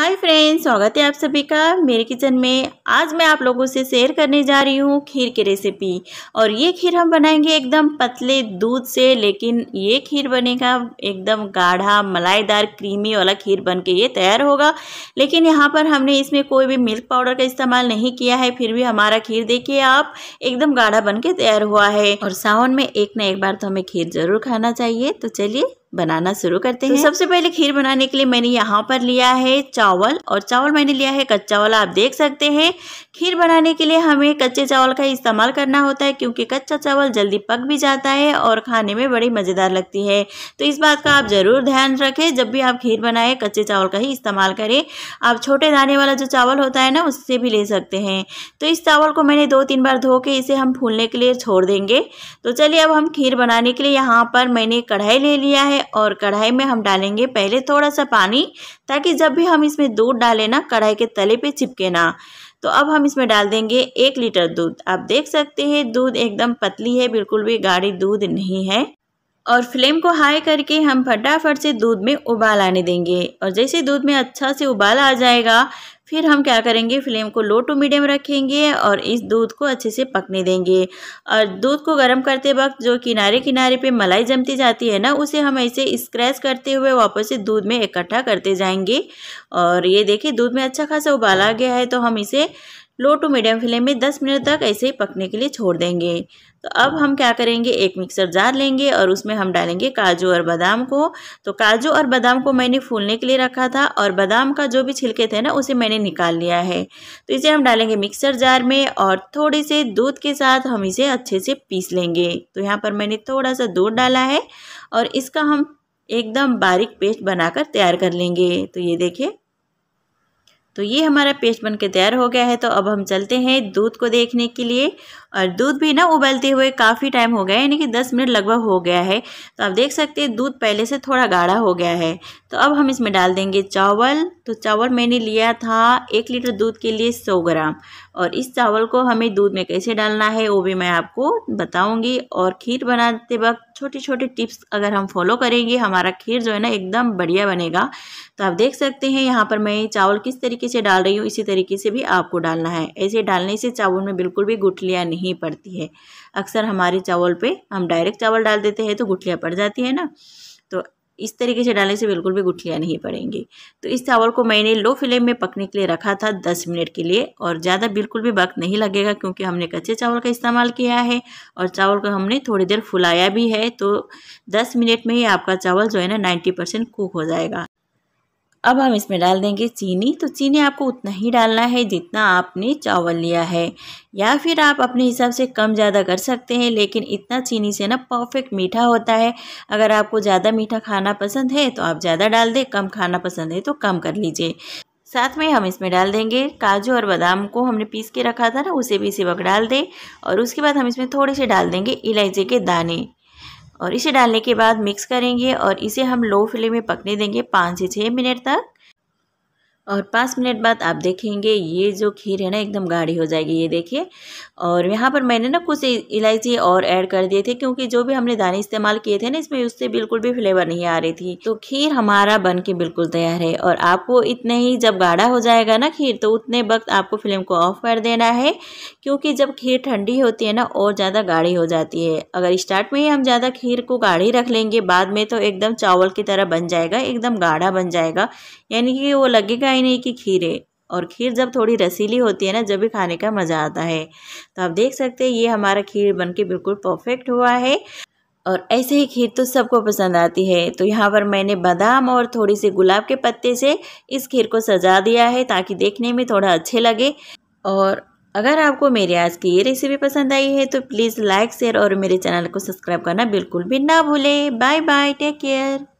hi friends स्वागत है आप सभी का मेरे किचन में आज मैं आप लोगों से शेयर करने जा रही हूँ खीर की रेसिपी और ये खीर हम बनाएंगे एकदम पतले दूध से लेकिन ये खीर बनेगा एकदम गाढ़ा मलाईदार क्रीमी वाला खीर बनके ये तैयार होगा लेकिन यहाँ पर हमने इसमें कोई भी मिल्क पाउडर का इस्तेमाल नहीं किया है फिर भी हमारा खीर देखिए आप एकदम गाढ़ा बन तैयार हुआ है और सावन में एक न एक बार तो हमें खीर ज़रूर खाना चाहिए तो चलिए बनाना शुरू करते तो हैं तो सबसे पहले खीर बनाने के लिए मैंने यहाँ पर लिया है चावल और चावल मैंने लिया है कच्चा वाला आप देख सकते हैं खीर बनाने के लिए हमें कच्चे चावल का इस्तेमाल करना होता है क्योंकि कच्चा चावल जल्दी पक भी जाता है और खाने में बड़ी मज़ेदार लगती है तो इस बात का आप ज़रूर ध्यान रखें जब भी आप खीर बनाएं कच्चे चावल का ही इस्तेमाल करें आप छोटे दाने वाला जो चावल होता है ना उससे भी ले सकते हैं तो इस चावल को मैंने दो तीन बार धो के इसे हम फूलने के लिए छोड़ देंगे तो चलिए अब हम खीर बनाने के लिए यहाँ पर मैंने कढ़ाई ले लिया है और कढ़ाई में हम डालेंगे पहले थोड़ा सा पानी ताकि जब भी हम इसमें दूध डालें ना कढ़ाई के तले पे चिपके ना तो अब हम इसमें डाल देंगे एक लीटर दूध आप देख सकते हैं दूध एकदम पतली है बिल्कुल भी गाढ़ी दूध नहीं है और फ्लेम को हाई करके हम फटाफट से दूध में उबाल आने देंगे और जैसे दूध में अच्छा से उबाल आ जाएगा फिर हम क्या करेंगे फ्लेम को लो टू मीडियम रखेंगे और इस दूध को अच्छे से पकने देंगे और दूध को गर्म करते वक्त जो किनारे किनारे पे मलाई जमती जाती है ना उसे हम ऐसे स्क्रैच करते हुए वापस से दूध में इकट्ठा करते जाएंगे और ये देखिए दूध में अच्छा खासा उबाल आ गया है तो हम इसे लो टू मीडियम फ्लेम में 10 मिनट तक ऐसे ही पकने के लिए छोड़ देंगे तो अब हम क्या करेंगे एक मिक्सर जार लेंगे और उसमें हम डालेंगे काजू और बादाम को तो काजू और बादाम को मैंने फूलने के लिए रखा था और बादाम का जो भी छिलके थे ना उसे मैंने निकाल लिया है तो इसे हम डालेंगे मिक्सर जार में और थोड़े से दूध के साथ हम इसे अच्छे से पीस लेंगे तो यहाँ पर मैंने थोड़ा सा दूध डाला है और इसका हम एकदम बारीक पेस्ट बनाकर तैयार कर लेंगे तो ये देखिए तो ये हमारा पेस्ट बनके तैयार हो गया है तो अब हम चलते हैं दूध को देखने के लिए और दूध भी ना उबलते हुए काफ़ी टाइम हो गया है यानी कि 10 मिनट लगभग हो गया है तो आप देख सकते हैं दूध पहले से थोड़ा गाढ़ा हो गया है तो अब हम इसमें डाल देंगे चावल तो चावल मैंने लिया था एक लीटर दूध के लिए सौ ग्राम और इस चावल को हमें दूध में कैसे डालना है वो भी मैं आपको बताऊँगी और खीर बनाते वक्त छोटी छोटी टिप्स अगर हम फॉलो करेंगे हमारा खीर जो है ना एकदम बढ़िया बनेगा तो आप देख सकते हैं यहाँ पर मैं चावल किस तरीके तरीके से डाल रही हूँ इसी तरीके से भी आपको डालना है ऐसे डालने से चावल में बिल्कुल भी गुठलियाँ नहीं पड़ती है अक्सर हमारे चावल पे हम डायरेक्ट चावल डाल देते हैं तो गुठलियाँ पड़ जाती है ना तो इस तरीके से डालने से बिल्कुल भी गुठलियाँ नहीं पड़ेंगी तो इस चावल को मैंने लो फ्लेम में पकने के लिए रखा था दस मिनट के लिए और ज़्यादा बिल्कुल भी वक्त नहीं लगेगा क्योंकि हमने कच्चे चावल का इस्तेमाल किया है और चावल को हमने थोड़ी देर फुलाया भी है तो दस मिनट में ही आपका चावल जो है ना नाइन्टी कुक हो जाएगा अब हम इसमें डाल देंगे चीनी तो चीनी आपको उतना ही डालना है जितना आपने चावल लिया है या फिर आप अपने हिसाब से कम ज़्यादा कर सकते हैं लेकिन इतना चीनी से ना परफेक्ट मीठा होता है अगर आपको ज़्यादा मीठा खाना पसंद है तो आप ज़्यादा डाल दें कम खाना पसंद है तो कम कर लीजिए साथ में हम इसमें डाल देंगे काजू और बादाम को हमने पीस के रखा था ना उसे भी इसी वक्त डाल दें और उसके बाद हम इसमें थोड़े से डाल देंगे इलायची के दाने और इसे डालने के बाद मिक्स करेंगे और इसे हम लो फ्लेम में पकने देंगे पाँच से छः मिनट तक और पाँच मिनट बाद आप देखेंगे ये जो खीर है ना एकदम गाढ़ी हो जाएगी ये देखिए और यहाँ पर मैंने ना कुछ इलायची और ऐड कर दिए थे क्योंकि जो भी हमने दाने इस्तेमाल किए थे ना इसमें उससे बिल्कुल भी फ्लेवर नहीं आ रही थी तो खीर हमारा बन के बिल्कुल तैयार है और आपको इतने ही जब गाढ़ा हो जाएगा ना खीर तो उतने वक्त आपको फ्लेम को ऑफ कर देना है क्योंकि जब खीर ठंडी होती है ना और ज़्यादा गाढ़ी हो जाती है अगर स्टार्ट में ही हम ज़्यादा खीर को गाढ़ी रख लेंगे बाद में तो एकदम चावल की तरह बन जाएगा एकदम गाढ़ा बन जाएगा यानी कि वो लगेगा महीने की खीर है और खीर जब थोड़ी रसीली होती है ना जब भी खाने का मज़ा आता है तो आप देख सकते हैं ये हमारा खीर बन के बिल्कुल परफेक्ट हुआ है और ऐसे ही खीर तो सबको पसंद आती है तो यहाँ पर मैंने बादाम और थोड़ी सी गुलाब के पत्ते से इस खीर को सजा दिया है ताकि देखने में थोड़ा अच्छे लगे और अगर आपको मेरी आज की ये रेसिपी पसंद आई है तो प्लीज़ लाइक शेयर और मेरे चैनल को सब्सक्राइब करना बिल्कुल भी ना भूलें बाय बाय टेक केयर